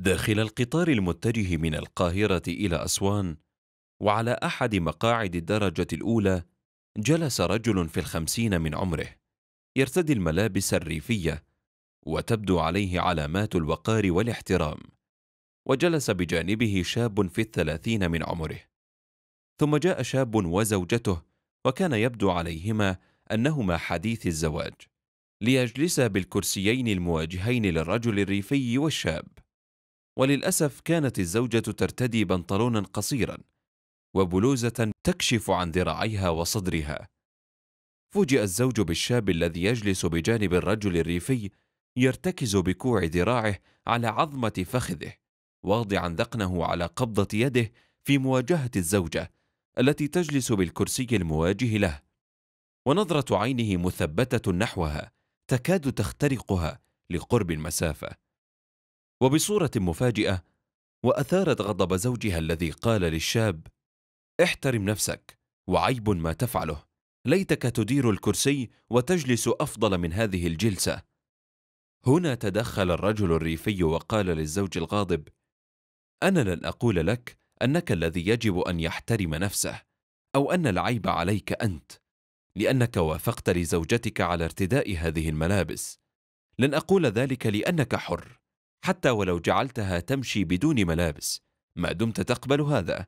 داخل القطار المتجه من القاهرة إلى أسوان وعلى أحد مقاعد الدرجة الأولى جلس رجل في الخمسين من عمره يرتدي الملابس الريفية وتبدو عليه علامات الوقار والاحترام وجلس بجانبه شاب في الثلاثين من عمره ثم جاء شاب وزوجته وكان يبدو عليهما أنهما حديث الزواج ليجلسا بالكرسيين المواجهين للرجل الريفي والشاب وللأسف كانت الزوجة ترتدي بنطلونا قصيرا وبلوزة تكشف عن ذراعيها وصدرها فوجئ الزوج بالشاب الذي يجلس بجانب الرجل الريفي يرتكز بكوع ذراعه على عظمة فخذه واضعا ذقنه على قبضة يده في مواجهة الزوجة التي تجلس بالكرسي المواجه له ونظرة عينه مثبتة نحوها تكاد تخترقها لقرب المسافة وبصورة مفاجئة وأثارت غضب زوجها الذي قال للشاب احترم نفسك وعيب ما تفعله ليتك تدير الكرسي وتجلس أفضل من هذه الجلسة هنا تدخل الرجل الريفي وقال للزوج الغاضب أنا لن أقول لك أنك الذي يجب أن يحترم نفسه أو أن العيب عليك أنت لأنك وافقت لزوجتك على ارتداء هذه الملابس لن أقول ذلك لأنك حر حتى ولو جعلتها تمشي بدون ملابس ما دمت تقبل هذا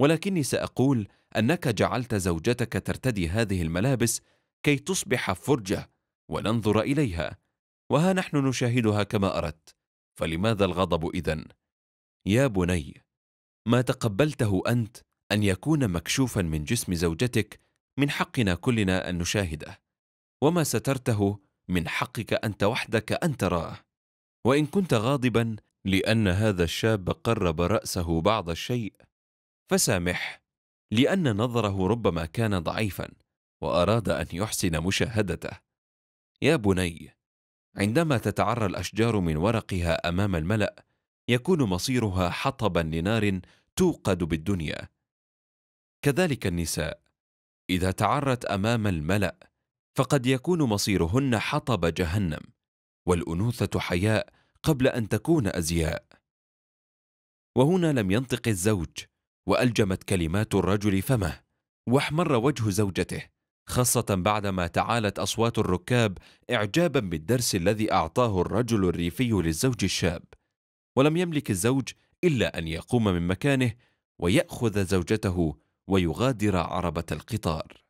ولكني ساقول انك جعلت زوجتك ترتدي هذه الملابس كي تصبح فرجه وننظر اليها وها نحن نشاهدها كما اردت فلماذا الغضب اذن يا بني ما تقبلته انت ان يكون مكشوفا من جسم زوجتك من حقنا كلنا ان نشاهده وما سترته من حقك انت وحدك ان تراه وان كنت غاضبا لان هذا الشاب قرب راسه بعض الشيء فسامح لان نظره ربما كان ضعيفا واراد ان يحسن مشاهدته يا بني عندما تتعرى الاشجار من ورقها امام الملا يكون مصيرها حطبا لنار توقد بالدنيا كذلك النساء اذا تعرت امام الملا فقد يكون مصيرهن حطب جهنم والانوثه حياء قبل ان تكون ازياء وهنا لم ينطق الزوج والجمت كلمات الرجل فمه واحمر وجه زوجته خاصه بعدما تعالت اصوات الركاب اعجابا بالدرس الذي اعطاه الرجل الريفي للزوج الشاب ولم يملك الزوج الا ان يقوم من مكانه وياخذ زوجته ويغادر عربه القطار